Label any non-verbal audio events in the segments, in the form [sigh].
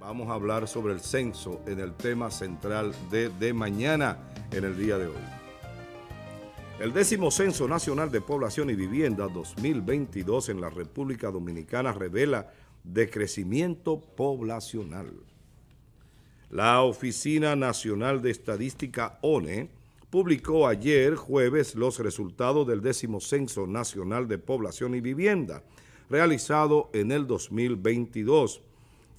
vamos a hablar sobre el censo en el tema central de, de mañana en el día de hoy. El décimo Censo Nacional de Población y Vivienda 2022 en la República Dominicana revela decrecimiento poblacional. La Oficina Nacional de Estadística ONE publicó ayer jueves los resultados del décimo Censo Nacional de Población y Vivienda realizado en el 2022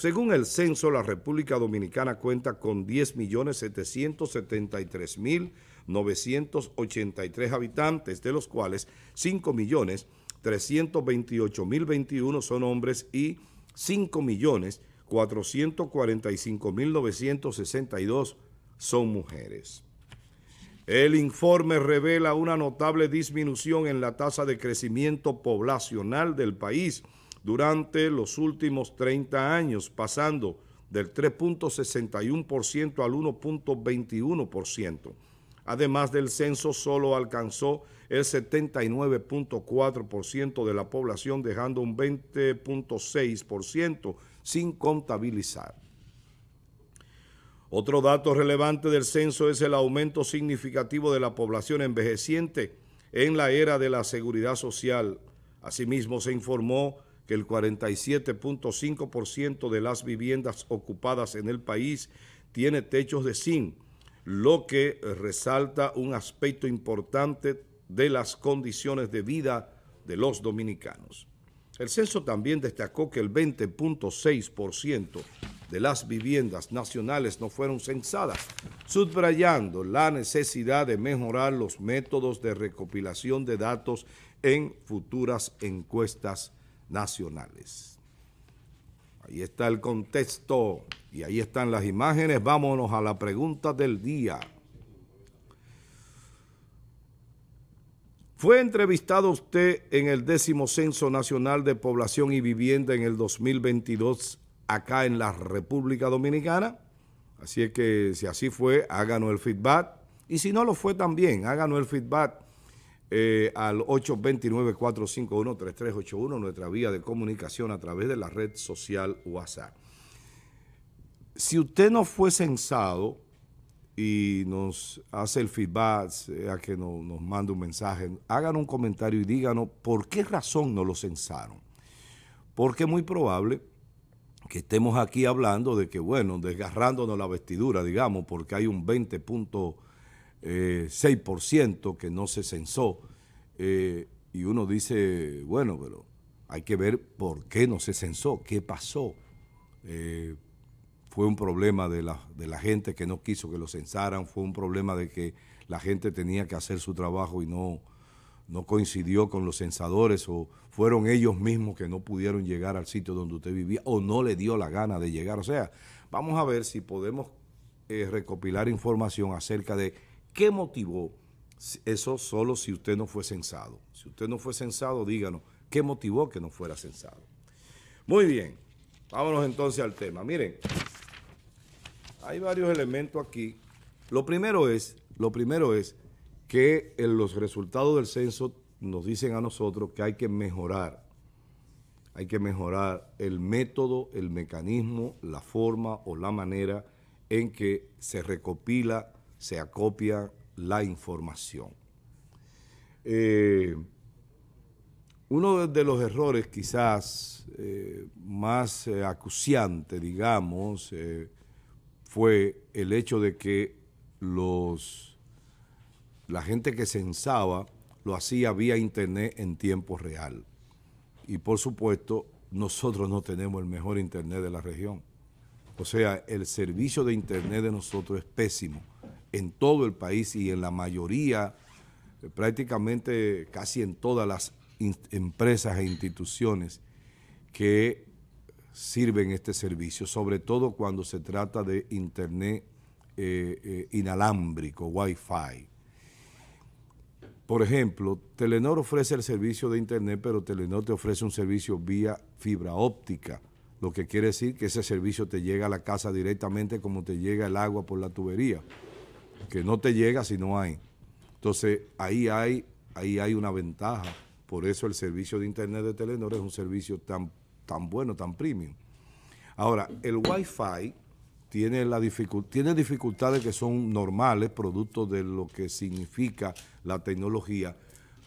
según el censo, la República Dominicana cuenta con 10.773.983 habitantes, de los cuales 5.328.021 son hombres y 5.445.962 son mujeres. El informe revela una notable disminución en la tasa de crecimiento poblacional del país, durante los últimos 30 años, pasando del 3.61% al 1.21%. Además del censo, solo alcanzó el 79.4% de la población, dejando un 20.6% sin contabilizar. Otro dato relevante del censo es el aumento significativo de la población envejeciente en la era de la seguridad social. Asimismo, se informó el 47.5% de las viviendas ocupadas en el país tiene techos de zinc, lo que eh, resalta un aspecto importante de las condiciones de vida de los dominicanos. El censo también destacó que el 20.6% de las viviendas nacionales no fueron censadas, subrayando la necesidad de mejorar los métodos de recopilación de datos en futuras encuestas nacionales. Ahí está el contexto y ahí están las imágenes. Vámonos a la pregunta del día. ¿Fue entrevistado usted en el décimo Censo Nacional de Población y Vivienda en el 2022 acá en la República Dominicana? Así es que si así fue, háganos el feedback. Y si no lo fue también, háganos el feedback eh, al 829-451-3381, nuestra vía de comunicación a través de la red social WhatsApp. Si usted no fue censado y nos hace el feedback, a que nos mande un mensaje, hagan un comentario y díganos por qué razón no lo censaron. Porque es muy probable que estemos aquí hablando de que, bueno, desgarrándonos la vestidura, digamos, porque hay un 20 6% eh, que no se censó. Eh, y uno dice, bueno, pero hay que ver por qué no se censó, qué pasó. Eh, fue un problema de la, de la, gente que no quiso que lo censaran, fue un problema de que la gente tenía que hacer su trabajo y no, no coincidió con los censadores o fueron ellos mismos que no pudieron llegar al sitio donde usted vivía o no le dio la gana de llegar. O sea, vamos a ver si podemos recopilar información acerca de ¿Qué motivó? Eso solo si usted no fue censado. Si usted no fue censado, díganos, ¿qué motivó que no fuera censado? Muy bien, vámonos entonces al tema. Miren, hay varios elementos aquí. Lo primero es, lo primero es que los resultados del censo nos dicen a nosotros que hay que mejorar, hay que mejorar el método, el mecanismo, la forma o la manera en que se recopila se acopia la información. Eh, uno de los errores quizás eh, más eh, acuciante, digamos, fue el hecho de que los, la gente que censaba lo hacía vía internet en tiempo real. Y por supuesto, nosotros no tenemos el mejor internet de la región. O sea, el servicio de internet de nosotros es pésimo en todo el país y en la mayoría, eh, prácticamente casi en todas las empresas e instituciones que sirven este servicio, sobre todo cuando se trata de internet eh, eh, inalámbrico, Wi-Fi. Por ejemplo, Telenor ofrece el servicio de Internet, pero Telenor te ofrece un servicio vía fibra óptica, lo que quiere decir que ese servicio te llega a la casa directamente como te llega el agua por la tubería que no te llega si no hay. Entonces, ahí hay, ahí hay una ventaja. Por eso el servicio de Internet de Telenor es un servicio tan, tan bueno, tan premium. Ahora, el Wi-Fi tiene, la tiene dificultades que son normales, producto de lo que significa la tecnología,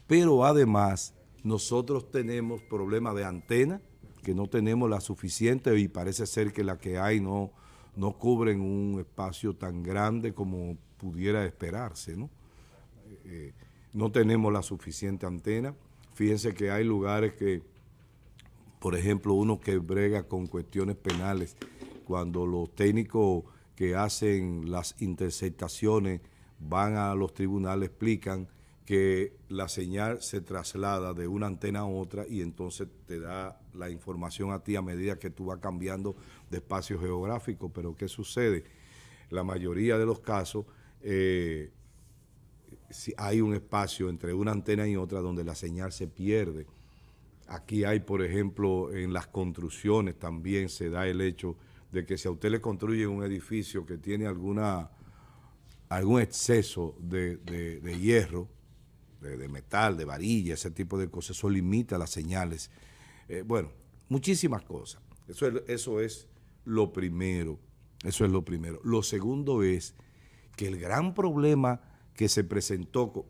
pero además nosotros tenemos problemas de antena, que no tenemos la suficiente y parece ser que la que hay no, no cubren un espacio tan grande como pudiera esperarse. ¿no? Eh, no tenemos la suficiente antena. Fíjense que hay lugares que, por ejemplo, uno que brega con cuestiones penales, cuando los técnicos que hacen las interceptaciones van a los tribunales, explican que la señal se traslada de una antena a otra y entonces te da la información a ti a medida que tú vas cambiando de espacio geográfico. Pero ¿qué sucede? La mayoría de los casos eh, si hay un espacio entre una antena y otra donde la señal se pierde. Aquí hay, por ejemplo, en las construcciones también se da el hecho de que si a usted le construye un edificio que tiene alguna algún exceso de, hierro, de, metal, de varilla, ese tipo de cosas, eso limita las señales. Eh, bueno, muchísimas cosas. Eso eso es lo primero. Eso es lo primero. Lo segundo es que el gran problema que se presentó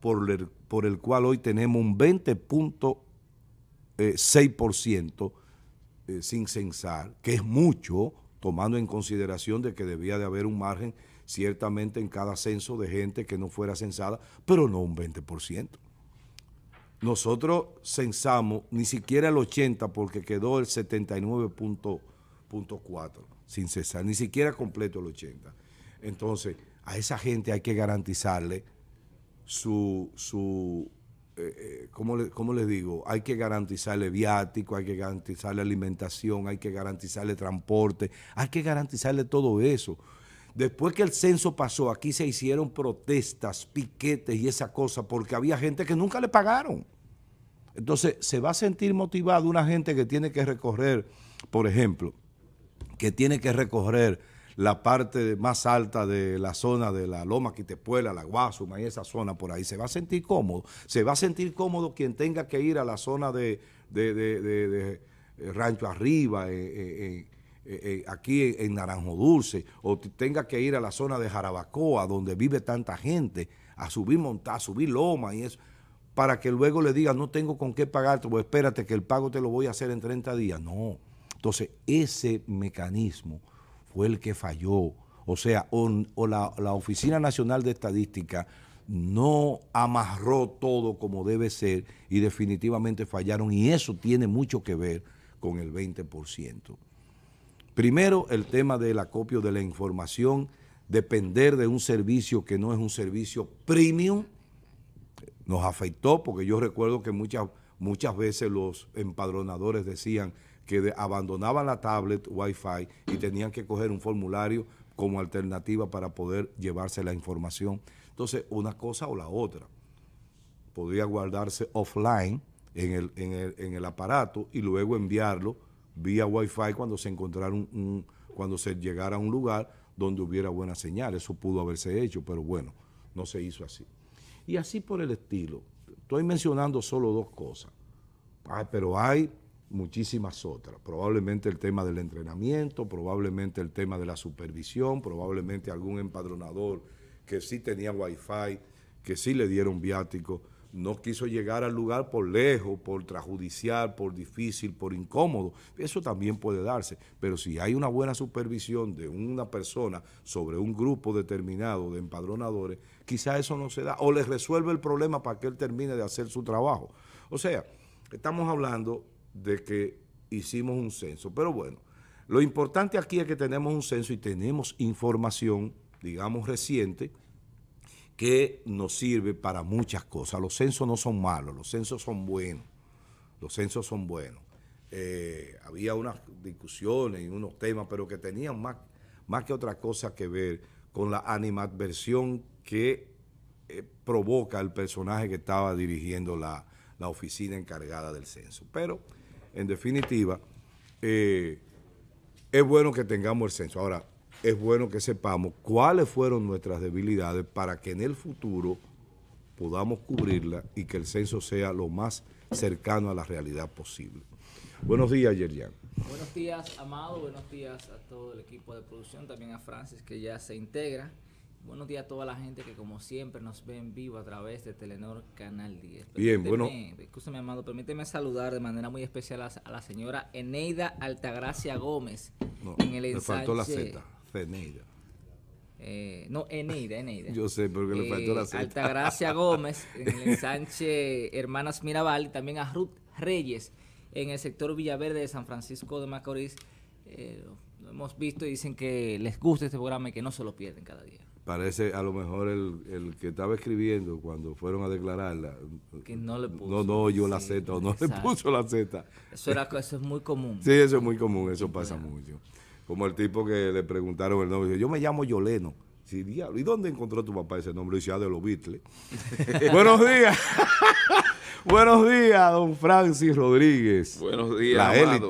por el, cual hoy tenemos un 20.6% eh, eh, sin censar, que es mucho, tomando en consideración de que debía de haber un margen ciertamente en cada censo de gente que no fuera censada, pero no un 20%. Nosotros censamos ni siquiera el 80% porque quedó el 79.4% sin censar, ni siquiera completo el 80%. Entonces, a esa gente hay que garantizarle su, eh, eh, ¿cómo, le, digo? Hay que garantizarle viático, hay que garantizarle alimentación, hay que garantizarle transporte, hay que garantizarle todo eso. Después que el censo pasó, aquí se hicieron protestas, piquetes y esa cosa, porque había gente que nunca le pagaron. Entonces, se va a sentir motivado una gente que tiene que recorrer, por ejemplo, que tiene que recorrer la parte más alta de la zona de la Loma Quitepuela, la Guasuma y esa zona por ahí, se va a sentir cómodo. Se va a sentir cómodo quien tenga que ir a la zona de, eh, Rancho Arriba, eh, eh, aquí en, Naranjo Dulce, o tenga que ir a la zona de Jarabacoa, donde vive tanta gente, a subir monta, a subir loma y eso para que luego le diga, no tengo con qué pagarte, pues espérate que el pago te lo voy a hacer en 30 días. No. Entonces, ese mecanismo fue el que falló. O sea, o, la, Oficina Nacional de Estadística no amarró todo como debe ser y definitivamente fallaron y eso tiene mucho que ver con el 20%. Primero, el tema del acopio de la información, depender de un servicio que no es un servicio premium, nos afectó porque yo recuerdo que muchas, muchas veces los empadronadores decían, que abandonaban la tablet Wi-Fi y tenían que coger un formulario como alternativa para poder llevarse la información. Entonces, una cosa o la otra. Podría guardarse offline en el, aparato y luego enviarlo vía Wi-Fi cuando se cuando se llegara a un lugar donde hubiera buena señal. Eso pudo haberse hecho, pero bueno, no se hizo así. Y así por el estilo. Estoy mencionando solo dos cosas. pero hay muchísimas otras. Probablemente el tema del entrenamiento, probablemente el tema de la supervisión, probablemente algún empadronador que sí tenía wifi, que sí le dieron viático, no quiso llegar al lugar por lejos, por trajudicial, por difícil, por incómodo. Eso también puede darse, pero si hay una buena supervisión de una persona sobre un grupo determinado de empadronadores, quizá eso no se da, o les resuelve el problema para que él termine de hacer su trabajo. O sea, estamos hablando de que hicimos un censo. Pero bueno, lo importante aquí es que tenemos un censo y tenemos información, digamos, reciente, que nos sirve para muchas cosas. Los censos no son malos, los censos son buenos. Los censos son buenos. Eh, había unas discusiones y unos temas, pero que tenían más, más que otra cosa que ver con la animadversión que eh, provoca el personaje que estaba dirigiendo la, la oficina encargada del censo. Pero en definitiva, eh, es bueno que tengamos el censo. Ahora, es bueno que sepamos cuáles fueron nuestras debilidades para que en el futuro podamos cubrirla y que el censo sea lo más cercano a la realidad posible. Buenos días, Yerian. Buenos días, Amado. Buenos días a todo el equipo de producción, también a Francis, que ya se integra. Buenos días a toda la gente que como siempre nos ve en vivo a través de Telenor Canal 10. Bien, bueno. Escúchame, amado, permíteme saludar de manera muy especial a, la señora Eneida Altagracia Gómez. No, en faltó la Z, Eneida. Eh, no, Eneida, Eneida. Yo sé, porque le faltó la eh, Z. Altagracia [laughs] Gómez en el ensanche Hermanas Mirabal y también a Ruth Reyes en el sector Villaverde de San Francisco de Macorís. Eh, lo hemos visto y dicen que les gusta este programa y que no se lo pierden cada día parece a lo mejor el, que estaba escribiendo cuando fueron a declararla que no le puso no no yo la Z o no le puso la Z eso era eso es muy común sí eso es muy común eso pasa mucho como el tipo que le preguntaron el nombre yo me llamo Yoleno sí, diablo. ¿Y dónde encontró tu papá ese nombre? Y decía, de los [laughs] Buenos días. Buenos días, don Francis Rodríguez. Buenos días,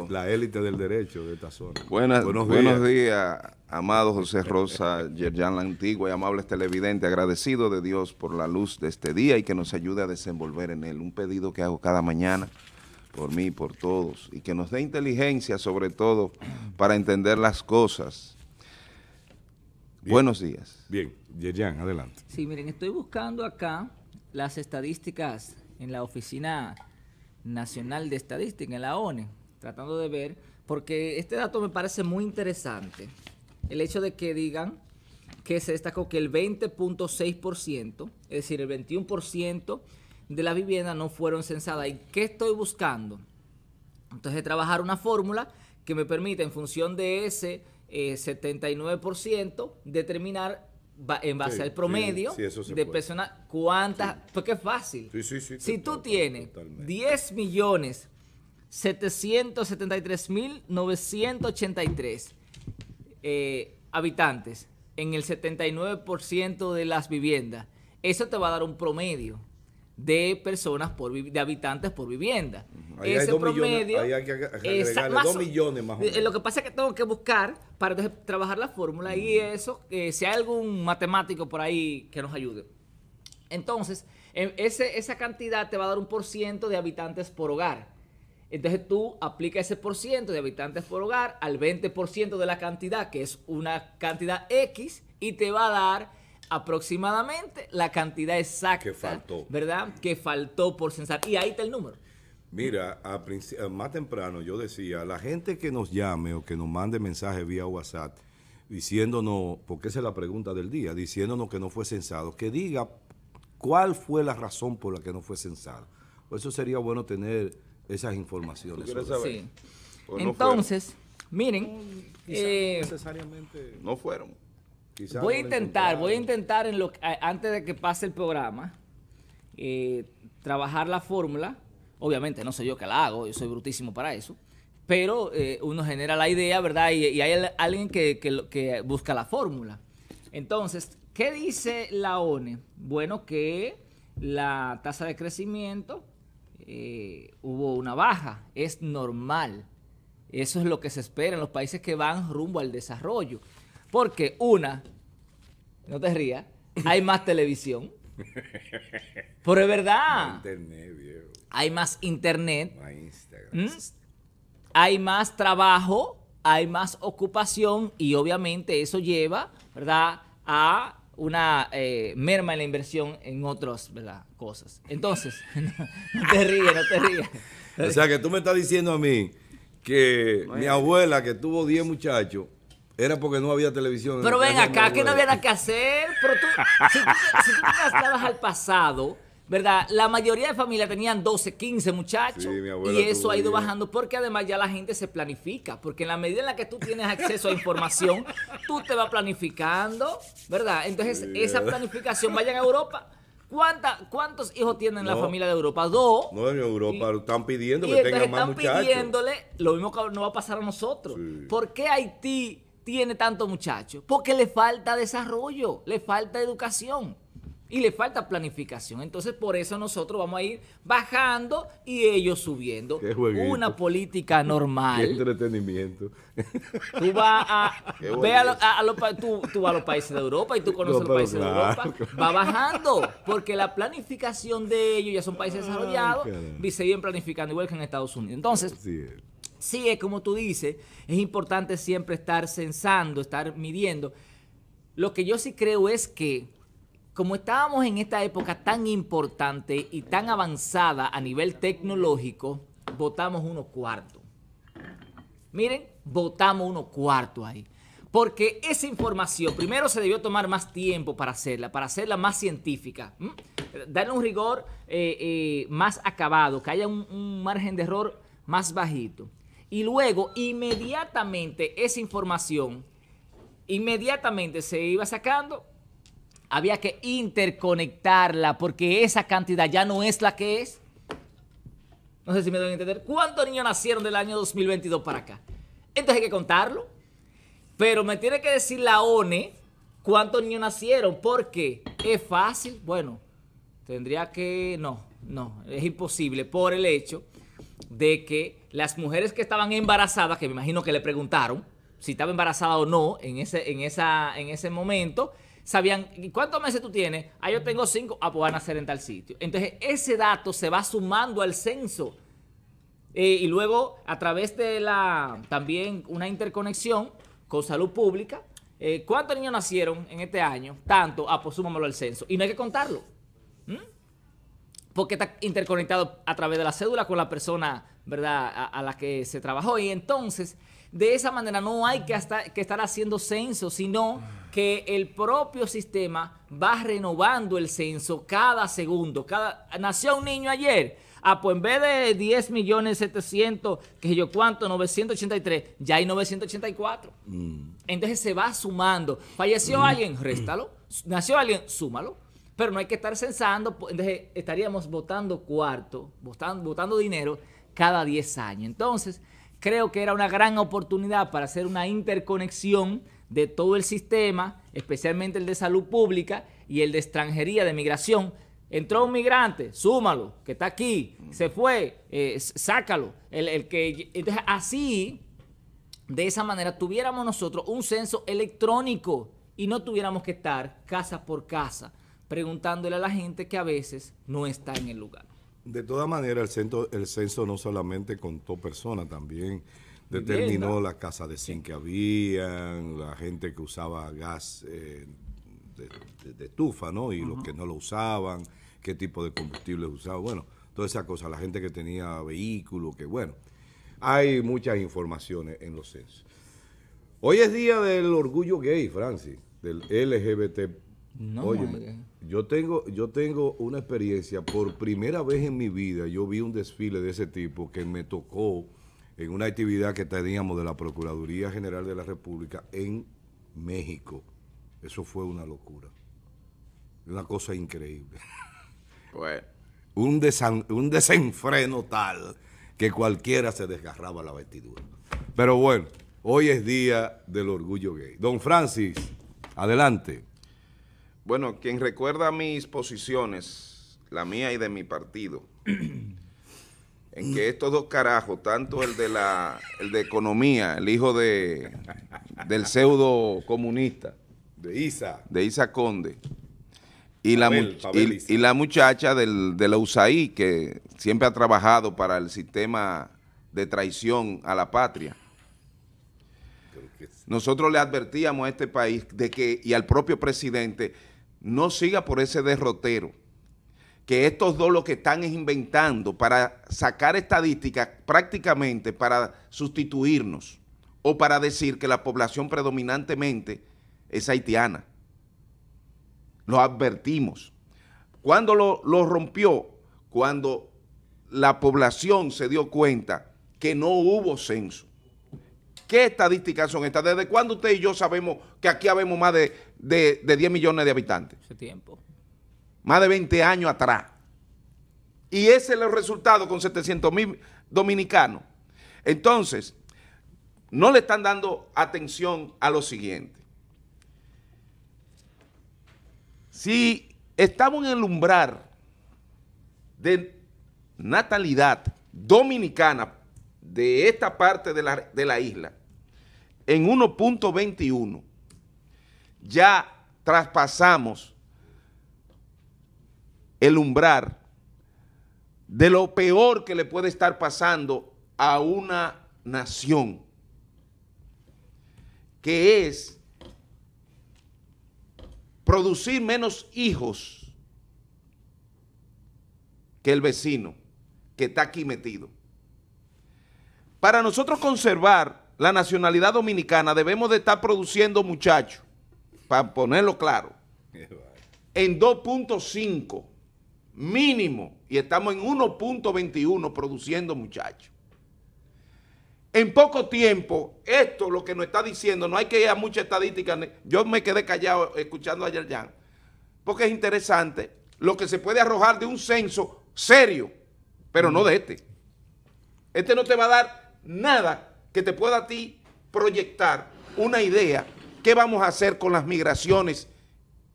la Élite, del derecho de esta zona. buenos, días. amado José Rosa, Yerjan la Antigua y amables televidentes. Agradecido de Dios por la luz de este día y que nos ayude a desenvolver en él. Un pedido que hago cada mañana por mí, y por todos, y que nos dé inteligencia sobre todo para entender las cosas. Buenos días. Bien, Yerjan, adelante. Sí, miren, estoy buscando acá las estadísticas en la Oficina Nacional de Estadística, en la ONE, tratando de ver, porque este dato me parece muy interesante, el hecho de que digan que se destacó que el 20.6%, es decir, el 21% de las viviendas no fueron censadas. ¿Y qué estoy buscando? Entonces, trabajar una fórmula que me permita, en función de ese 79%, eh, determinar en base al promedio de personas, cuántas, porque es fácil. si tú tienes setecientos 10 millones 773 mil 983 eh, habitantes en el 79% de las viviendas, eso te va a dar un promedio de personas por de habitantes por vivienda. Ahí Ese hay dos millones, hay que dos millones más o eh, menos. Lo que pasa es que tengo que buscar para trabajar la fórmula y eso, si hay algún matemático por ahí que nos ayude. Entonces, em, ese, esa cantidad te va a dar un por ciento de habitantes por hogar. Entonces tú aplica ese por ciento de habitantes por hogar al 20% de la cantidad, que es una cantidad X, y te va a dar aproximadamente la cantidad exacta que faltó. ¿Verdad? Que faltó por censar. Y ahí está el número. Mira, más temprano yo decía, la gente que nos llame o que nos mande mensaje vía WhatsApp diciéndonos, porque esa es la pregunta del día, diciéndonos que no fue censado, que diga cuál fue la razón por la que no fue censado. Por eso sería bueno tener esas informaciones. Pues Entonces, miren, eh, necesariamente no fueron voy a intentar, voy a intentar antes de que pase el programa, eh, trabajar la fórmula. Obviamente no sé yo que la hago, yo soy brutísimo para eso. Pero eh, uno genera la idea, ¿verdad? Y, hay alguien que, busca la fórmula. Entonces, ¿qué dice la ONE? Bueno, que la tasa de crecimiento eh, hubo una baja, es normal. Eso es lo que se espera en los países que van rumbo al desarrollo. Porque una, no te rías, hay [laughs] más televisión. Pero es verdad. Hay más internet. ¿Mm? Hay más trabajo, hay más ocupación y obviamente eso lleva, ¿verdad? A una eh, merma en la inversión en otras ¿verdad? cosas. Entonces, [laughs] no, te ríes, no te ríes. o sea que tú me estás diciendo a mí que mi abuela que tuvo 10 muchachos, era porque no había televisión. Pero ven acá, que no había nada que hacer. Pero tú, si tú, te al pasado, ¿verdad? La mayoría de familias tenían 12, 15 muchachos. y eso ha ido bajando porque además ya la gente se planifica. Porque en la medida en la que tú tienes acceso a información, tú te vas planificando, ¿verdad? Entonces, esa planificación, vayan a Europa. ¿Cuánta, ¿Cuántos hijos tienen la familia de Europa? Dos. No, en Europa están pidiendo que tengan más muchachos. Están pidiéndole lo mismo que no va a pasar a nosotros. ¿Por qué Haití tiene tantos muchachos? Porque le falta desarrollo, le falta educación y le falta planificación. Entonces, por eso nosotros vamos a ir bajando y ellos subiendo. Una política normal. entretenimiento. Tú vas a, los países de Europa y tú conoces los países de Europa. Va bajando porque la planificación de ellos ya son países desarrollados. y se planificando igual que en Estados Unidos. Entonces, Sí, es como tú dices, es importante siempre estar censando, estar midiendo. Lo que yo sí creo es que, como estábamos en esta época tan importante y tan avanzada a nivel tecnológico, votamos uno cuarto. Miren, votamos unos cuarto ahí. Porque esa información, primero se debió tomar más tiempo para hacerla, para hacerla más científica. Darle un rigor eh, eh, más acabado, que haya un margen de error más bajito y luego inmediatamente esa información, inmediatamente se iba sacando, había que interconectarla porque esa cantidad ya no es la que es. No sé si me deben entender. ¿Cuántos niños nacieron del año 2022 para acá? Entonces hay que contarlo. Pero me tiene que decir la ONE cuántos niños nacieron. Porque es fácil. Bueno, tendría que... No, no, es imposible por el hecho de que las mujeres que estaban embarazadas, que me imagino que le preguntaron si estaba embarazada o no en ese, en ese momento, sabían cuántos meses tú tienes. Ah, yo tengo cinco. Ah, pues van a nacer en tal sitio. Entonces, ese dato se va sumando al censo. Eh, y luego, a través de la también una interconexión con salud pública, eh, ¿cuántos niños nacieron en este año? Tanto, ah, pues súmamelo al censo. Y no hay que contarlo porque está interconectado a través de la cédula con la persona, ¿verdad?, a, la que se trabajó. Y entonces, de esa manera no hay que, estar haciendo censo, sino que el propio sistema va renovando el censo cada segundo. nació un niño ayer. Ah, pues en vez de 10 millones 700, que yo cuánto, 983, ya hay 984. Mm. Entonces se va sumando. Falleció mm. alguien, réstalo. Nació alguien, súmalo pero no hay que estar censando, pues, entonces estaríamos votando cuarto, votando, dinero cada 10 años. Entonces, creo que era una gran oportunidad para hacer una interconexión de todo el sistema, especialmente el de salud pública y el de extranjería, de migración. Entró un migrante, súmalo, que está aquí, se fue, eh, sácalo. El, que, entonces, así, de esa manera, tuviéramos nosotros un censo electrónico y no tuviéramos que estar casa por casa preguntándole a la gente que a veces no está en el lugar. De todas maneras, el, el censo no solamente contó personas, también determinó las casas de zinc que habían, la gente que usaba gas eh, de, estufa, ¿no? Y los que no lo usaban, qué tipo de combustible usaban, bueno, toda esa cosa, la gente que tenía vehículo que bueno, hay muchas informaciones en los censos. Hoy es día del orgullo gay, Francis, del LGBT no, yo tengo, yo tengo una experiencia, por primera vez en mi vida yo vi un desfile de ese tipo que me tocó en una actividad que teníamos de la Procuraduría General de la República en México. Eso fue una locura. Una cosa increíble. [laughs] un desenfreno tal que cualquiera se desgarraba la vestidura. Pero bueno, hoy es día del orgullo gay. Don Francis, adelante. Bueno, quien recuerda mis posiciones, la mía y de mi partido, [clears throat] en que estos dos carajos, tanto el de la el de economía, el hijo de del pseudo comunista, de Isa, de Isa Conde, y, la, y, la muchacha del, de la USAI que siempre ha trabajado para el sistema de traición a la patria. Nosotros le advertíamos a este país de que, y al propio presidente, no siga por ese derrotero, que estos dos lo que están es inventando para sacar estadísticas prácticamente para sustituirnos o para decir que la población predominantemente es haitiana. Lo advertimos. ¿Cuándo lo rompió? Cuando la población se dio cuenta que no hubo censo ¿Qué estadísticas son estas? ¿Desde cuándo usted y yo sabemos que aquí habemos más de, 10 millones de habitantes? Hace tiempo. Más de 20 años atrás. Y ese es el resultado con 700 mil dominicanos. Entonces, no le están dando atención a lo siguiente. Si estamos en el umbral de natalidad dominicana de esta parte de la isla, en 1.21 ya traspasamos el umbral de lo peor que le puede estar pasando a una nación, que es producir menos hijos que el vecino que está aquí metido. Para nosotros conservar la nacionalidad dominicana, debemos de estar produciendo muchachos, para ponerlo claro, en 2.5 mínimo, y estamos en 1.21 produciendo muchachos. En poco tiempo, esto lo que nos está diciendo, no hay que ir a mucha estadística, yo me quedé callado escuchando a Yerjan, porque es interesante lo que se puede arrojar de un censo serio, pero no de este. Este no te va a dar nada que te pueda a ti proyectar una idea, qué vamos a hacer con las migraciones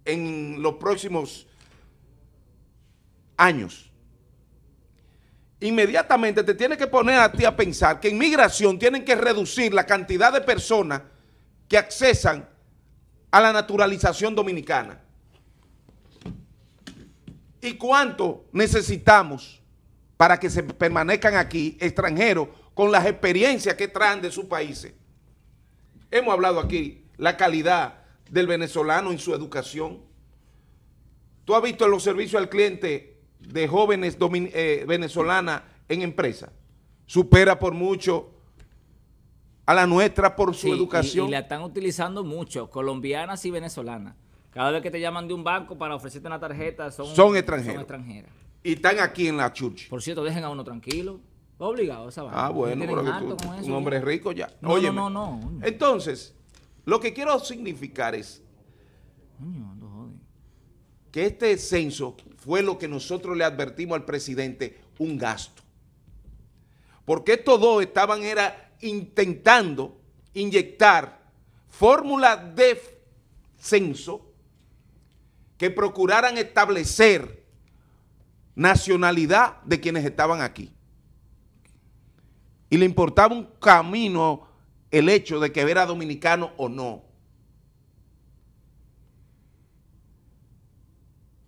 en los próximos años. Inmediatamente te tiene que poner a ti a pensar que en migración tienen que reducir la cantidad de personas que accesan a la naturalización dominicana. ¿Y cuánto necesitamos para que se permanezcan aquí extranjeros con las experiencias que traen de sus países. Hemos hablado aquí la calidad del venezolano en su educación. ¿Tú has visto los servicios al cliente de jóvenes eh, venezolanas en empresa? Supera por mucho a la nuestra por su educación. Y, la están utilizando mucho, colombianas y venezolanas. Cada vez que te llaman de un banco para ofrecerte una tarjeta, son, extranjeras. Y están aquí en la church. Por cierto, dejen a uno tranquilo. Va obligado esa Ah, bueno, un hombre rico ya. No, no, Entonces, lo que quiero significar es que este censo fue lo que nosotros le advertimos al presidente, un gasto. Porque estos dos estaban era, intentando inyectar fórmulas de censo que procuraran establecer nacionalidad de quienes estaban aquí y le importaba un camino el hecho de que era dominicano o no.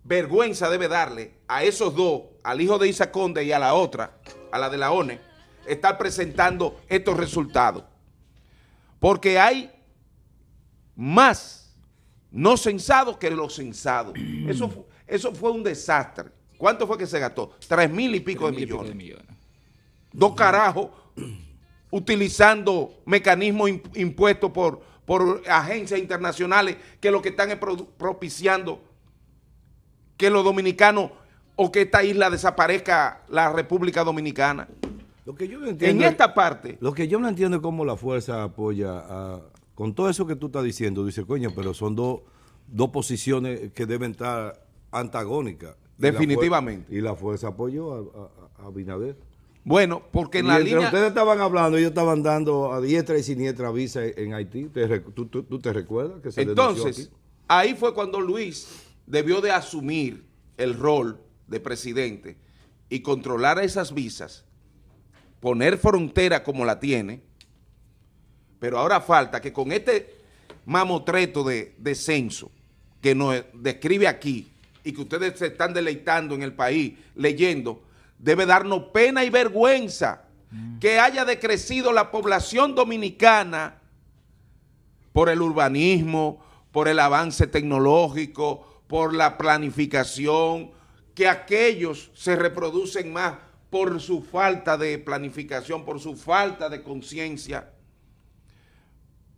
Vergüenza debe darle a esos dos, al hijo de Isa Conde y a la otra, a la de la ONE, estar presentando estos resultados. Porque hay más no sensados que los sensados. [clears throat] Eso, fue, eso fue un desastre. ¿Cuánto fue que se gastó? Tres mil y pico, de, millones. Y pico de millones. Dos carajos [clears throat] utilizando mecanismos impuestos por, por agencias internacionales que lo que están propiciando que los dominicanos o que esta isla desaparezca la República Dominicana. en esta parte. Lo que yo no entiendo es cómo la fuerza apoya a, con todo eso que tú estás diciendo. Dice, coño, pero son dos, dos posiciones que deben estar antagónicas. Definitivamente. Y la fuerza, apoyó a, a Binader. Bueno, porque en la línea... ustedes estaban hablando, ellos estaban dando a diestra y siniestra visa en Haití. tú, te recuerdas que se Entonces, ahí fue cuando Luis debió de asumir el rol de presidente y controlar esas visas, poner frontera como la tiene, pero ahora falta que con este mamotreto de, de censo que nos describe aquí y que ustedes se están deleitando en el país leyendo Debe darnos pena y vergüenza que haya decrecido la población dominicana por el urbanismo, por el avance tecnológico, por la planificación, que aquellos se reproducen más por su falta de planificación, por su falta de conciencia.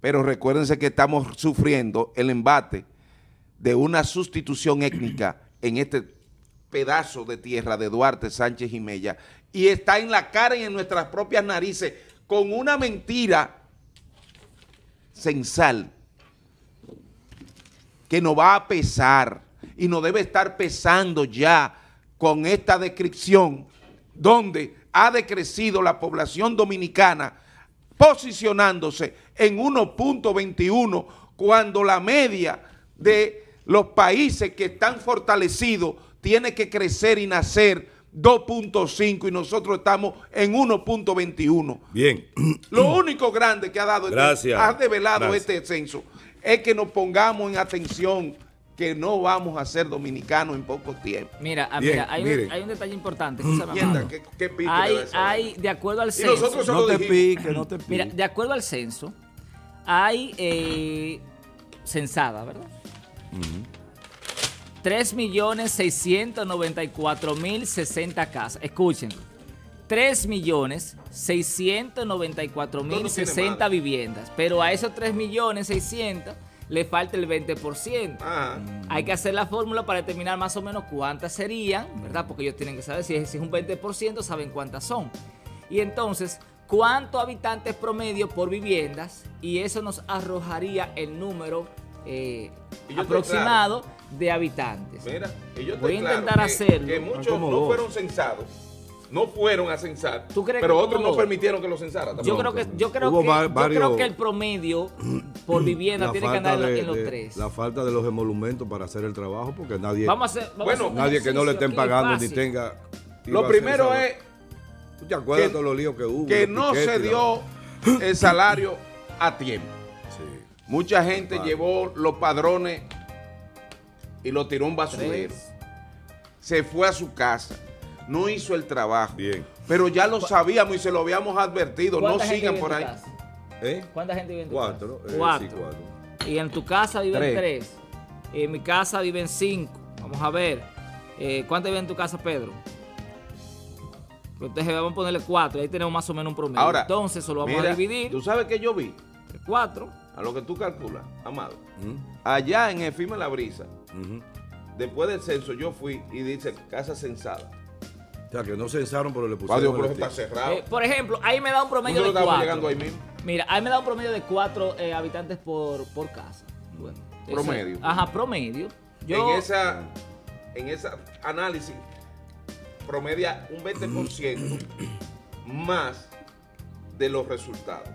Pero recuérdense que estamos sufriendo el embate de una sustitución étnica en este pedazo de tierra de Duarte Sánchez y Mella y está en la cara y en nuestras propias narices con una mentira censal que nos va a pesar y nos debe estar pesando ya con esta descripción donde ha decrecido la población dominicana posicionándose en 1.21 cuando la media de los países que están fortalecidos tiene que crecer y nacer 2.5 y nosotros estamos en 1.21. Bien. [clears throat] Lo único grande que ha dado, este, ha develado este censo es que nos pongamos en atención que no vamos a ser dominicanos en poco tiempo. Mira, ah, hay, un, detalle importante. Mm. ¿qué, qué hay, de acuerdo al censo. no te Mira, de acuerdo al censo, hay eh, censada, ¿verdad? 3.694.060 casas. Escuchen. 3.694.060 viviendas. Pero a esos 3.600.000 le falta el 20%. Ah. Mm. Hay que hacer la fórmula para determinar más o menos cuántas serían, ¿verdad? Porque ellos tienen que saber si es, un 20%, saben cuántas son. Y entonces, ¿cuántos habitantes promedio por viviendas? Y eso nos arrojaría el número eh, aproximado de habitantes. Voy a intentar hacerlo. Que, muchos no fueron censados no fueron a censar. pero otros no permitieron que lo censaran. Yo creo que, el promedio [clears throat] por vivienda tiene que andar en los tres. La falta de los emolumentos para hacer el trabajo, porque nadie, bueno, nadie que no le estén pagando ni tenga. Lo primero es. te los líos que hubo? Que no se dio el salario a tiempo. Mucha gente llevó los padrones y lo tiró un basurero. Se fue a su casa, no hizo el trabajo. Bien. Pero ya lo sabíamos y se lo habíamos advertido. No sigan por ahí. ¿Eh? ¿Cuánta gente vive en tu casa? Eh, cuatro. Y en tu casa viven tres. Y eh, En mi casa viven cinco. Vamos a ver. Eh, ¿Cuánto vive en tu casa, Pedro? Entonces vamos a ponerle cuatro. Ahí tenemos más o menos un promedio. Entonces eso vamos a dividir. ¿Tú sabes qué yo vi? Cuatro. A lo que tú calculas, Amado. Mm. Allá en Efima La Brisa, Después del censo yo fui y dice casa censada. O sea, que no censaron, pero le pusieron. Por, eh, por ejemplo, ahí me da un promedio de cuatro. Mira, ahí me da un promedio de cuatro eh, habitantes por, casa. Bueno, promedio. ajá, promedio. en esa en ese análisis promedia un 20% [clears throat] más de los resultados.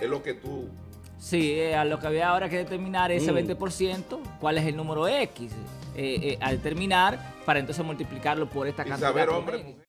Es lo que tú Sí, eh, a lo que había ahora que determinar ese 20%, mm. cuál es el número X eh, eh, Al terminar, para entonces multiplicarlo por esta cantidad.